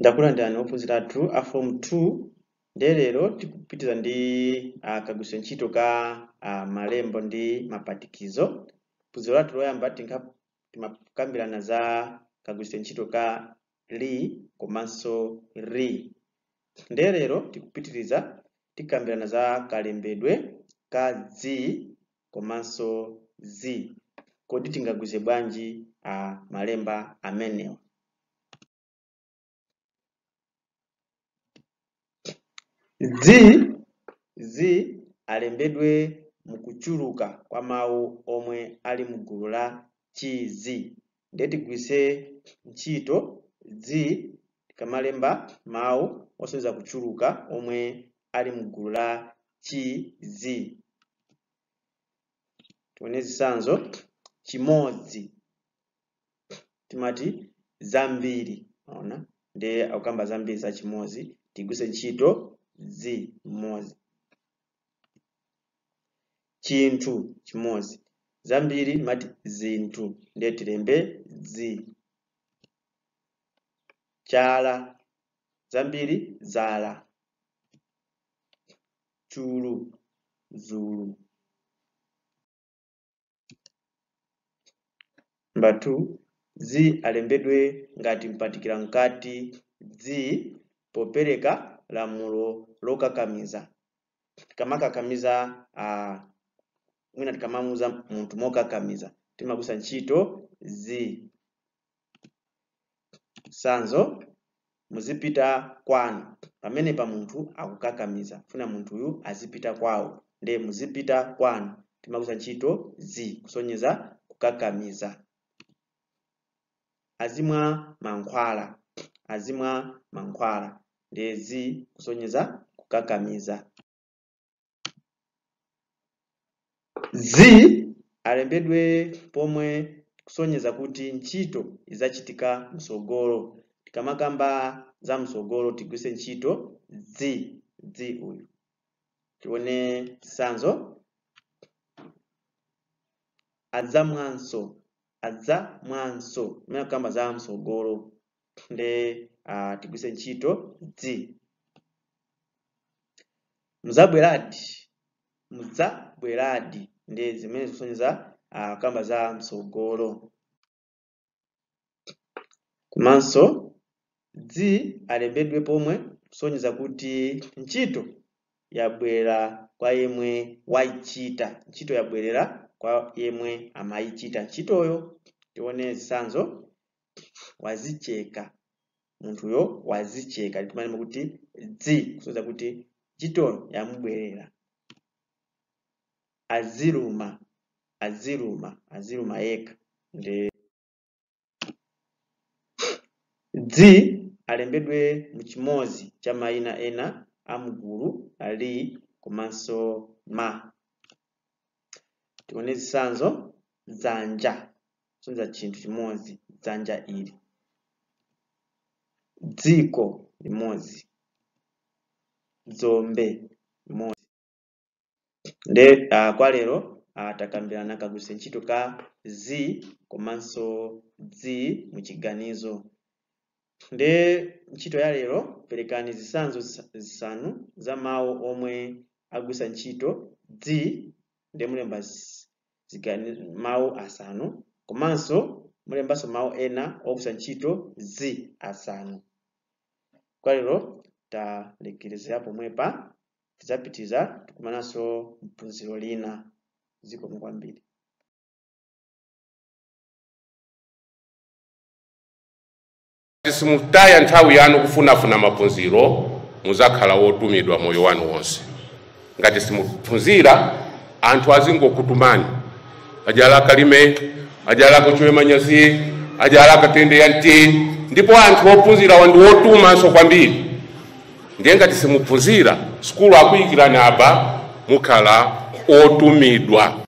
ndakulandirani ophunzira athu a form 2 ndelero tikupitira ndi akagwiso ntchito ka malembo ndi mapatikizo phunziro lathu loyamba timakambirana za kagwiso ntchito ka li komanso ri ndelero tikupitiriza tikambirana za kalembedwe ka z komanso z kodi tingagwize bwanji a malemba amenewa zi zi alembedwe mu kucyuluka kwa mawu omwe ali mu ggulu la kizi ndetigwise nkiito zi kamalemba mawu osobeza kucyuluka omwe ali mu ggulu la kizi tuwone zisanzo kimozi timati zambiri ona nde akugamba zambiri za kimozi tiguse nkiito zi mmozi chintu chimozi zambiri mati zintu ndetirembe zi chala zambiri zala chulu zulu mbatu zi alembedwe ngati mpatikira mkati zi popereka lamulo lokakamiza tikamakakamiza uh, mwina tikamamuza munthu mokakamiza timagusa ntchito zi sanzo muzipita kwanu pamene pa munthu akukakamiza funa munthuyu azipita kwawo nde muzipita kwanu timakuza ntchito zi kusonyeza kukakamiza azimwa mankhwala azimwa mankhwala ndezi kusonyeza kukakamiza z alembedwe pomwe kusonyeza kuti ntchito izachitika msogolo tikamakamba za msogolo tigwise ntchito z z uyu tione sanzo adza mwanso adza mwanso imene kamba za msogolo ndetigwise uh, ntchito dzi mzabweradi mzabweradi nde zimene zikusonyeza uh, kamba za mtsogolo komanso dzi alembedwe pomwe kusonyeza kuti ntchito yabwera kwa yemwe wayichita ntchito yabwerera kwa yemwe amayichita ntchitoyo tione zisanzo wazicheka munthuyo wazicheka timanema kuti dzi kusodza kuti chitoni yamubwerera aziruma aziruma aziruma yekha ndi dzi alembedwe muchimodzi cha mayina ena a mgulu ali komanso ma tione zisanzo dzanja sonza chinthu chimodzi dzanja ili dziko limodzi dzombe limodzi nde uh, kwa lero uh, takambirana kagwiritsa ntchito ka z komanso g muchiganizo nde ntchito ya lero perekani zisanzo zisanu za mawu omwe agwisa ntchito z nde mulemba mawu asanu komanso mulembanso mawu ena ogwisa ntchito z asanu kwa lero talekerezera pomwepa tidzapitiriza tikumananso mpunziro lina zikomo kwambiri simutaya nthawi yanu kufunafuna maphunziro muzakhala wotumidwa moyo wanu wonse ngati simupunzira anthu kutumani ajalaka kalime ajalaka choyemanyasi ajalaka tende ya mtii ndipo anthu ophunzira wa ndi otumanso kwambiri ndiye ngati simupphunzira sikulu akuyikirani apa mukhala otumidwa